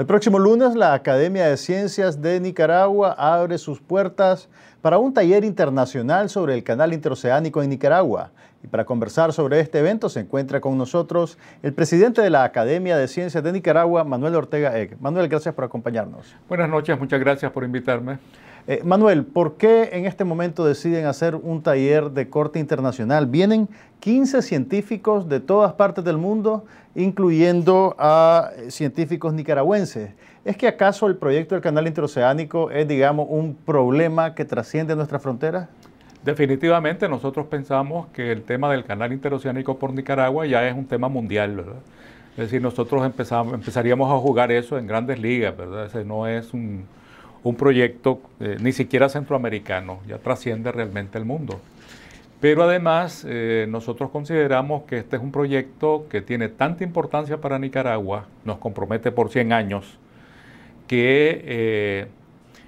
El próximo lunes, la Academia de Ciencias de Nicaragua abre sus puertas para un taller internacional sobre el canal interoceánico en Nicaragua. Y para conversar sobre este evento se encuentra con nosotros el presidente de la Academia de Ciencias de Nicaragua, Manuel Ortega Egg. Manuel, gracias por acompañarnos. Buenas noches, muchas gracias por invitarme. Eh, Manuel, ¿por qué en este momento deciden hacer un taller de corte internacional? Vienen 15 científicos de todas partes del mundo, incluyendo a eh, científicos nicaragüenses. ¿Es que acaso el proyecto del canal interoceánico es, digamos, un problema que trasciende nuestras fronteras? Definitivamente nosotros pensamos que el tema del canal interoceánico por Nicaragua ya es un tema mundial, ¿verdad? Es decir, nosotros empezaríamos a jugar eso en grandes ligas, ¿verdad? Ese no es un, un proyecto eh, ni siquiera centroamericano, ya trasciende realmente el mundo. Pero además eh, nosotros consideramos que este es un proyecto que tiene tanta importancia para Nicaragua, nos compromete por 100 años, que, eh,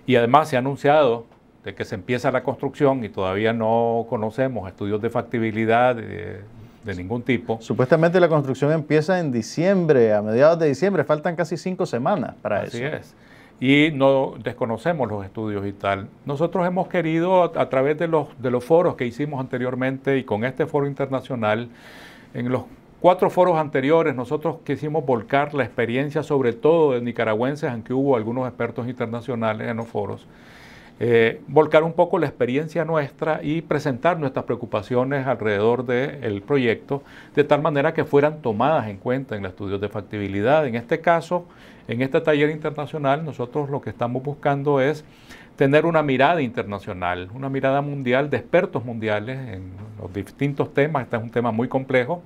y además se ha anunciado de que se empieza la construcción y todavía no conocemos estudios de factibilidad de ningún tipo. Supuestamente la construcción empieza en diciembre, a mediados de diciembre, faltan casi cinco semanas para eso. Así es y no desconocemos los estudios y tal. Nosotros hemos querido, a, través de los, de los foros que hicimos anteriormente y con este foro internacional, en los cuatro foros anteriores nosotros quisimos volcar la experiencia sobre todo de nicaragüenses, aunque hubo algunos expertos internacionales en los foros. Eh, volcar un poco la experiencia nuestra y presentar nuestras preocupaciones alrededor del proyecto, de tal manera que fueran tomadas en cuenta en el estudios de factibilidad. En este caso, en este taller internacional, nosotros lo que estamos buscando es tener una mirada internacional, una mirada mundial de expertos mundiales en los distintos temas. Este es un tema muy complejo.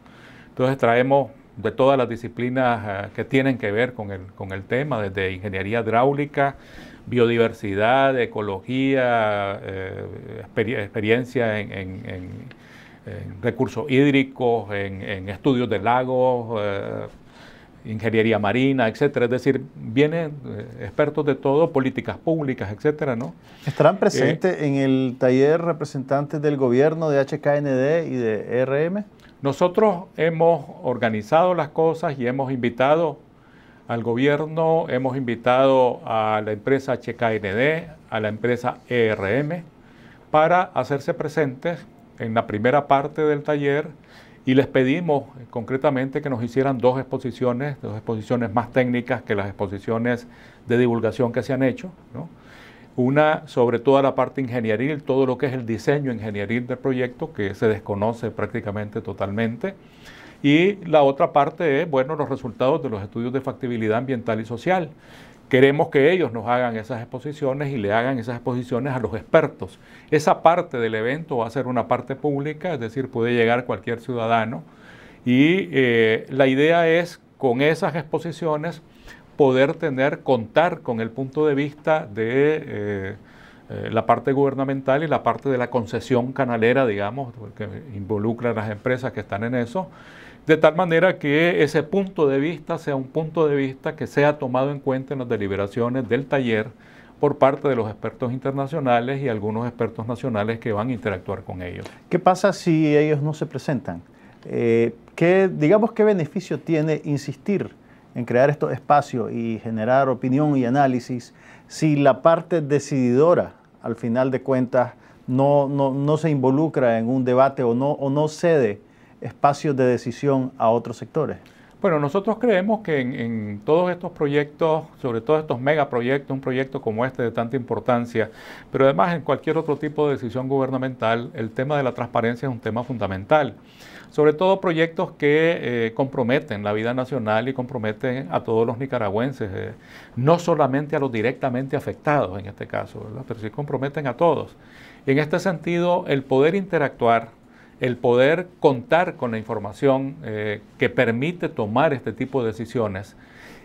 Entonces traemos de todas las disciplinas eh, que tienen que ver con el, con el tema, desde ingeniería hidráulica, biodiversidad, ecología, eh, experiencia en, recursos hídricos, en, estudios de lagos, eh, ingeniería marina, etcétera. Es decir, vienen eh, expertos de todo, políticas públicas, etcétera, ¿no? ¿Estarán presentes en el taller representantes del gobierno de HKND y de RM? Nosotros hemos organizado las cosas y hemos invitado al gobierno, hemos invitado a la empresa HKND, a la empresa ERM, para hacerse presentes en la primera parte del taller y les pedimos concretamente que nos hicieran dos exposiciones, dos exposiciones más técnicas que las exposiciones de divulgación que se han hecho. Una sobre toda la parte ingenieril, todo lo que es el diseño ingenieril del proyecto, que se desconoce prácticamente totalmente. Y la otra parte es, bueno, los resultados de los estudios de factibilidad ambiental y social. Queremos que ellos nos hagan esas exposiciones y le hagan esas exposiciones a los expertos. Esa parte del evento va a ser una parte pública, es decir, puede llegar cualquier ciudadano. Y eh, la idea es, con esas exposiciones, poder tener, contar con el punto de vista de eh, eh, la parte gubernamental y la parte de la concesión canalera, digamos, que involucra a las empresas que están en eso, de tal manera que ese punto de vista sea un punto de vista que sea tomado en cuenta en las deliberaciones del taller por parte de los expertos internacionales y algunos expertos nacionales que van a interactuar con ellos. ¿Qué pasa si ellos no se presentan? Eh, ¿qué, digamos, ¿qué beneficio tiene insistir en crear estos espacios y generar opinión y análisis si la parte decididora, al final de cuentas, no, no, se involucra en un debate o no, o no cede espacios de decisión a otros sectores? Bueno, nosotros creemos que en, todos estos proyectos, sobre todo estos megaproyectos, un proyecto como este de tanta importancia, pero además en cualquier otro tipo de decisión gubernamental, el tema de la transparencia es un tema fundamental. Sobre todo proyectos que eh, comprometen la vida nacional y comprometen a todos los nicaragüenses, eh, no solamente a los directamente afectados en este caso, pero sí comprometen a todos. en este sentido, el poder interactuar el poder contar con la información eh, que permite tomar este tipo de decisiones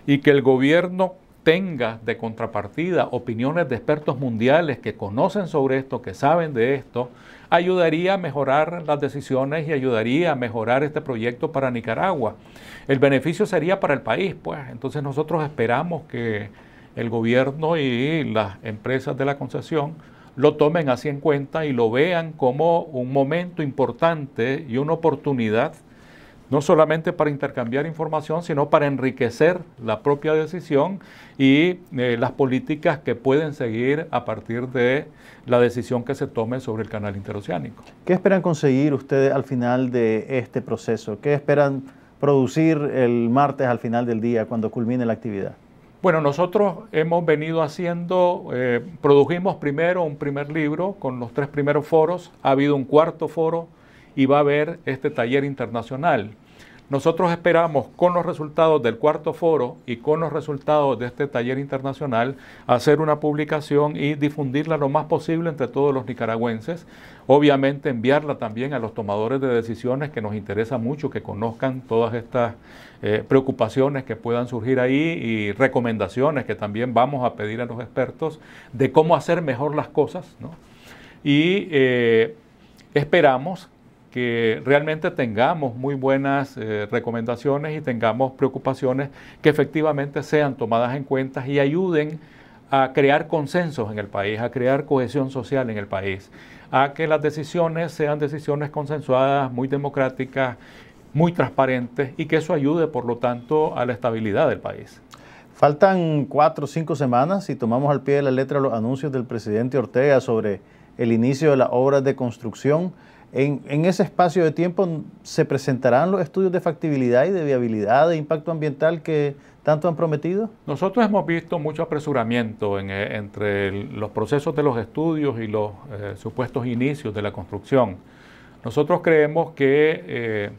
y que el gobierno tenga de contrapartida opiniones de expertos mundiales que conocen sobre esto, que saben de esto, ayudaría a mejorar las decisiones y ayudaría a mejorar este proyecto para Nicaragua. El beneficio sería para el país, pues. Entonces nosotros esperamos que el gobierno y las empresas de la concesión lo tomen así en cuenta y lo vean como un momento importante y una oportunidad, no solamente para intercambiar información, sino para enriquecer la propia decisión y eh, las políticas que pueden seguir a partir de la decisión que se tome sobre el canal interoceánico. ¿Qué esperan conseguir ustedes al final de este proceso? ¿Qué esperan producir el martes al final del día, cuando culmine la actividad? Bueno, nosotros hemos venido haciendo, eh, produjimos primero un primer libro con los tres primeros foros, ha habido un cuarto foro y va a haber este taller internacional. Nosotros esperamos con los resultados del cuarto foro y con los resultados de este taller internacional hacer una publicación y difundirla lo más posible entre todos los nicaragüenses. Obviamente enviarla también a los tomadores de decisiones que nos interesa mucho que conozcan todas estas eh, preocupaciones que puedan surgir ahí y recomendaciones que también vamos a pedir a los expertos de cómo hacer mejor las cosas. Y eh, esperamos que realmente tengamos muy buenas eh, recomendaciones y tengamos preocupaciones que efectivamente sean tomadas en cuenta y ayuden a crear consensos en el país, a crear cohesión social en el país, a que las decisiones sean decisiones consensuadas, muy democráticas, muy transparentes y que eso ayude, por lo tanto, a la estabilidad del país. Faltan cuatro o cinco semanas y tomamos al pie de la letra los anuncios del presidente Ortega sobre el inicio de las obras de construcción. En, ese espacio de tiempo se presentarán los estudios de factibilidad y de viabilidad de impacto ambiental que tanto han prometido? Nosotros hemos visto mucho apresuramiento eh, entre los procesos de los estudios y los eh, supuestos inicios de la construcción. Nosotros creemos que eh,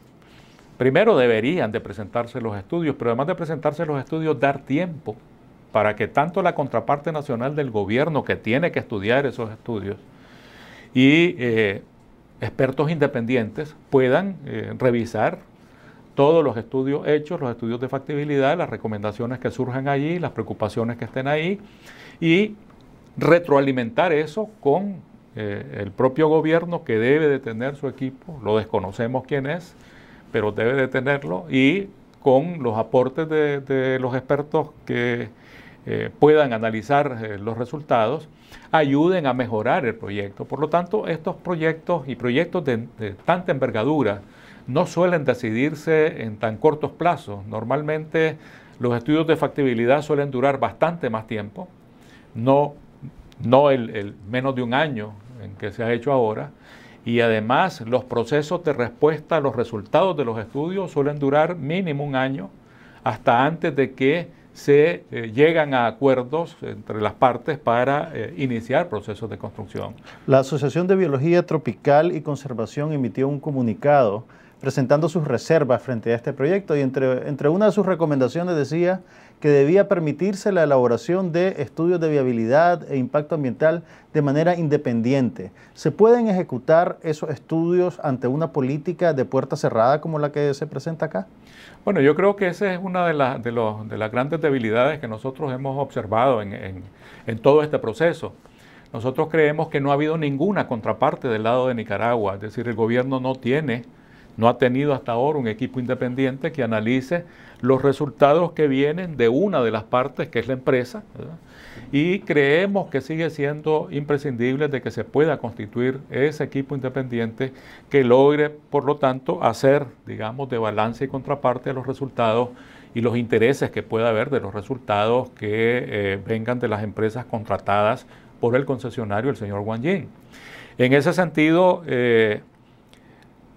primero deberían de presentarse los estudios, pero además de presentarse los estudios, dar tiempo para que tanto la contraparte nacional del gobierno que tiene que estudiar esos estudios y expertos independientes puedan eh, revisar todos los estudios hechos, los estudios de factibilidad, las recomendaciones que surjan allí, las preocupaciones que estén ahí y retroalimentar eso con eh, el propio gobierno que debe de tener su equipo, lo desconocemos quién es, pero debe de tenerlo y con los aportes de los expertos que eh, puedan analizar eh, los resultados, ayuden a mejorar el proyecto. Por lo tanto, estos proyectos y proyectos de, tanta envergadura no suelen decidirse en tan cortos plazos. Normalmente los estudios de factibilidad suelen durar bastante más tiempo, no, no el menos de un año en que se ha hecho ahora y además los procesos de respuesta a los resultados de los estudios suelen durar mínimo un año hasta antes de que se eh, llegan a acuerdos entre las partes para eh, iniciar procesos de construcción. La Asociación de Biología Tropical y Conservación emitió un comunicado presentando sus reservas frente a este proyecto y entre, entre una de sus recomendaciones decía que debía permitirse la elaboración de estudios de viabilidad e impacto ambiental de manera independiente. ¿Se pueden ejecutar esos estudios ante una política de puerta cerrada como la que se presenta acá? Bueno, yo creo que esa es una de, las de, las grandes debilidades que nosotros hemos observado en, en todo este proceso. Nosotros creemos que no ha habido ninguna contraparte del lado de Nicaragua, es decir, el gobierno no tiene no ha tenido hasta ahora un equipo independiente que analice los resultados que vienen de una de las partes, que es la empresa, y creemos que sigue siendo imprescindible de que se pueda constituir ese equipo independiente que logre, por lo tanto, hacer, digamos, de balance y contraparte a los resultados y los intereses que pueda haber de los resultados que eh, vengan de las empresas contratadas por el concesionario, el señor Wang Jing. En ese sentido, eh,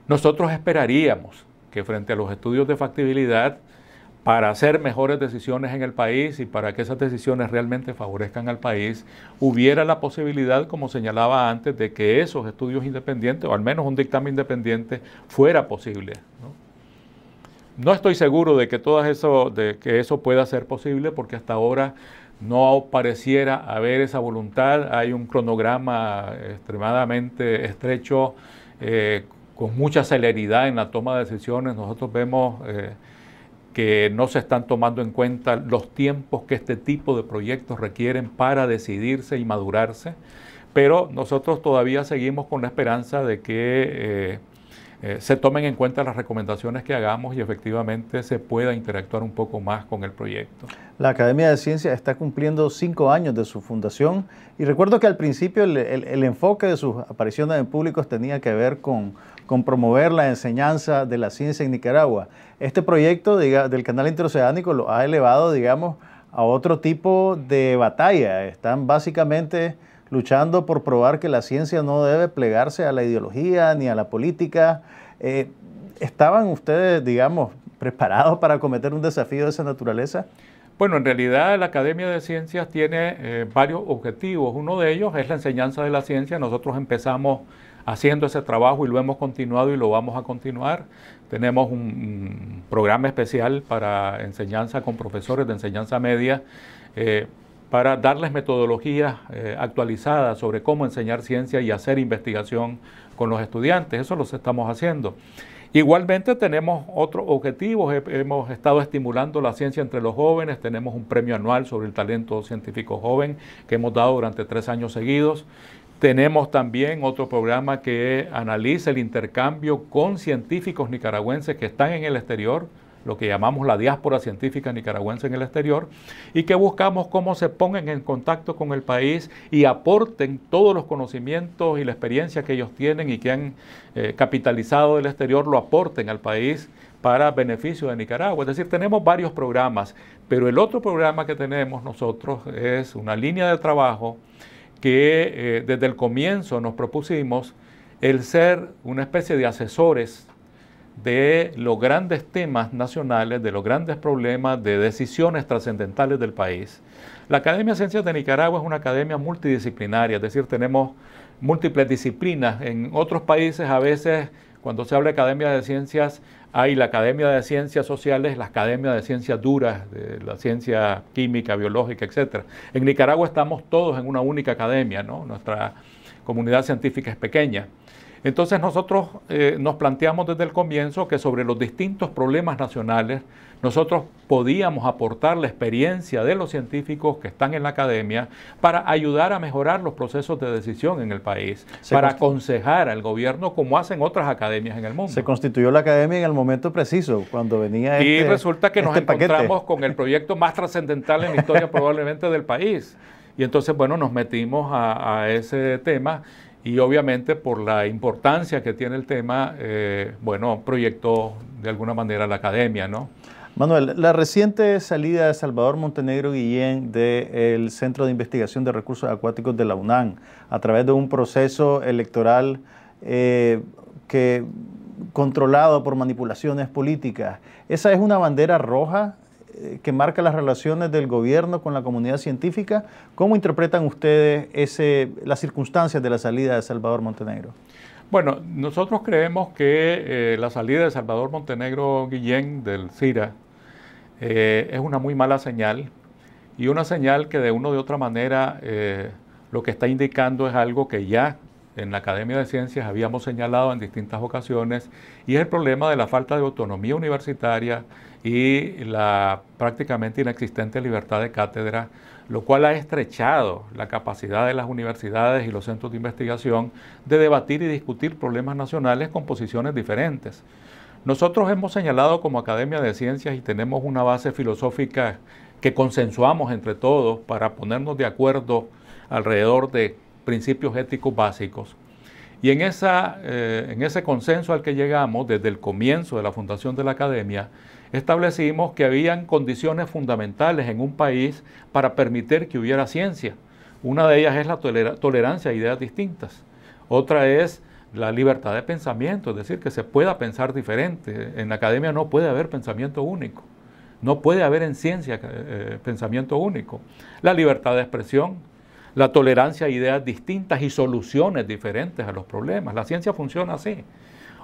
nosotros esperaríamos que frente a los estudios de factibilidad, para hacer mejores decisiones en el país y para que esas decisiones realmente favorezcan al país, hubiera la posibilidad, como señalaba antes, de que esos estudios independientes, o al menos un dictamen independiente, fuera posible. No, estoy seguro de que, todo eso, de que eso pueda ser posible porque hasta ahora no pareciera haber esa voluntad. Hay un cronograma extremadamente estrecho eh, con mucha celeridad en la toma de decisiones. Nosotros vemos eh, que no se están tomando en cuenta los tiempos que este tipo de proyectos requieren para decidirse y madurarse, pero nosotros todavía seguimos con la esperanza de que... Eh, eh, se tomen en cuenta las recomendaciones que hagamos y efectivamente se pueda interactuar un poco más con el proyecto. La Academia de Ciencias está cumpliendo cinco años de su fundación y recuerdo que al principio el enfoque de sus apariciones en públicos tenía que ver con con promover la enseñanza de la ciencia en Nicaragua. Este proyecto del canal interoceánico lo ha elevado, digamos, a otro tipo de batalla. Están básicamente luchando por probar que la ciencia no debe plegarse a la ideología ni a la política. Eh, ¿Estaban ustedes, digamos, preparados para cometer un desafío de esa naturaleza? Bueno, en realidad la Academia de Ciencias tiene eh, varios objetivos. Uno de ellos es la enseñanza de la ciencia. Nosotros empezamos haciendo ese trabajo y lo hemos continuado y lo vamos a continuar. Tenemos un, programa especial para enseñanza con profesores de enseñanza media. Eh, para darles metodologías eh, actualizadas sobre cómo enseñar ciencia y hacer investigación con los estudiantes. Eso lo estamos haciendo. Igualmente tenemos otros objetivos, hemos estado estimulando la ciencia entre los jóvenes, tenemos un premio anual sobre el talento científico joven que hemos dado durante tres años seguidos tenemos también otro programa que analiza el intercambio con científicos nicaragüenses que están en el exterior, lo que llamamos la diáspora científica nicaragüense en el exterior, y que buscamos cómo se pongan en contacto con el país y aporten todos los conocimientos y la experiencia que ellos tienen y que han eh, capitalizado del exterior, lo aporten al país para beneficio de Nicaragua. Es decir, tenemos varios programas, pero el otro programa que tenemos nosotros es una línea de trabajo que eh, desde el comienzo nos propusimos el ser una especie de asesores de los grandes temas nacionales, de los grandes problemas, de decisiones trascendentales del país. La Academia de Ciencias de Nicaragua es una academia multidisciplinaria, es decir, tenemos múltiples disciplinas. En otros países a veces cuando se habla de Academia de Ciencias hay la Academia de Ciencias Sociales, la Academia de Ciencias Duras, de la ciencia química, biológica, etc. En Nicaragua estamos todos en una única academia, Nuestra comunidad científica es pequeña. Entonces nosotros eh, nos planteamos desde el comienzo que sobre los distintos problemas nacionales nosotros podíamos aportar la experiencia de los científicos que están en la academia para ayudar a mejorar los procesos de decisión en el país, para aconsejar al gobierno como hacen otras academias en el mundo. Se constituyó la academia en el momento preciso, cuando venía este Y resulta que nos este encontramos con el proyecto más trascendental en la historia probablemente del país. Y entonces, bueno, nos metimos a, ese tema y obviamente por la importancia que tiene el tema, eh, bueno, proyectó de alguna manera la academia, ¿no? Manuel, la reciente salida de Salvador Montenegro Guillén del Centro de Investigación de Recursos Acuáticos de la UNAM a través de un proceso electoral eh, que controlado por manipulaciones políticas. ¿Esa es una bandera roja eh, que marca las relaciones del gobierno con la comunidad científica? ¿Cómo interpretan ustedes las circunstancias de la salida de Salvador Montenegro? Bueno, nosotros creemos que eh, la salida de Salvador Montenegro Guillén del CIRA eh, es una muy mala señal y una señal que de una u otra manera eh, lo que está indicando es algo que ya en la Academia de Ciencias habíamos señalado en distintas ocasiones y es el problema de la falta de autonomía universitaria y la prácticamente inexistente libertad de cátedra, lo cual ha estrechado la capacidad de las universidades y los centros de investigación de debatir y discutir problemas nacionales con posiciones diferentes. Nosotros hemos señalado como Academia de Ciencias y tenemos una base filosófica que consensuamos entre todos para ponernos de acuerdo alrededor de principios éticos básicos. Y en, esa, eh, en ese consenso al que llegamos desde el comienzo de la fundación de la academia, establecimos que habían condiciones fundamentales en un país para permitir que hubiera ciencia. Una de ellas es la tolerancia a ideas distintas. Otra es la libertad de pensamiento, es decir, que se pueda pensar diferente. En la academia no puede haber pensamiento único, no puede haber en ciencia eh, eh, pensamiento único. La libertad de expresión, la tolerancia a ideas distintas y soluciones diferentes a los problemas. La ciencia funciona así.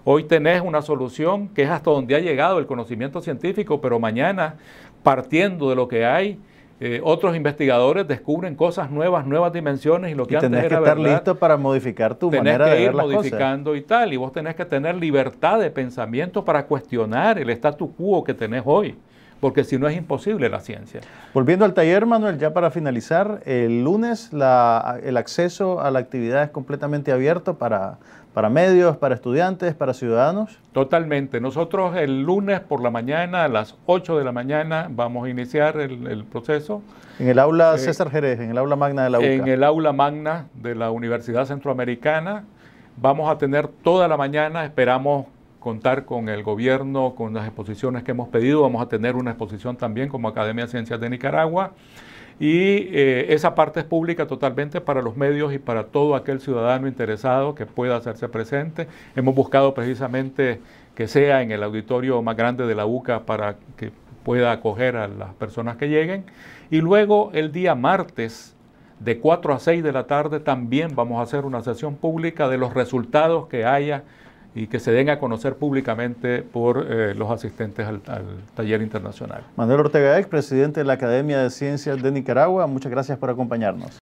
Hoy tenés una solución que es hasta donde ha llegado el conocimiento científico, pero mañana, partiendo de lo que hay, eh, otros investigadores descubren cosas nuevas, nuevas dimensiones y lo que y antes tenés que estar listo para modificar tu manera de ir modificando y tal. Y vos tenés que tener libertad de pensamiento para cuestionar el statu quo que tenés hoy, porque si no es imposible la ciencia. Volviendo al taller, Manuel, ya para finalizar, el lunes la, el acceso a la actividad es completamente abierto para para medios, para estudiantes, para ciudadanos? Totalmente. Nosotros el lunes por la mañana, a las 8 de la mañana, vamos a iniciar el, proceso. En el aula eh, César Jerez, en el aula magna de la UCA. En el aula magna de la Universidad Centroamericana. Vamos a tener toda la mañana, esperamos contar con el gobierno, con las exposiciones que hemos pedido. Vamos a tener una exposición también como Academia de Ciencias de Nicaragua y eh, esa parte es pública totalmente para los medios y para todo aquel ciudadano interesado que pueda hacerse presente. Hemos buscado precisamente que sea en el auditorio más grande de la UCA para que pueda acoger a las personas que lleguen. Y luego el día martes, de 4 a 6 de la tarde, también vamos a hacer una sesión pública de los resultados que haya y que se den a conocer públicamente por eh, los asistentes al, al, taller internacional. Manuel Ortega, ex presidente de la Academia de Ciencias de Nicaragua, muchas gracias por acompañarnos.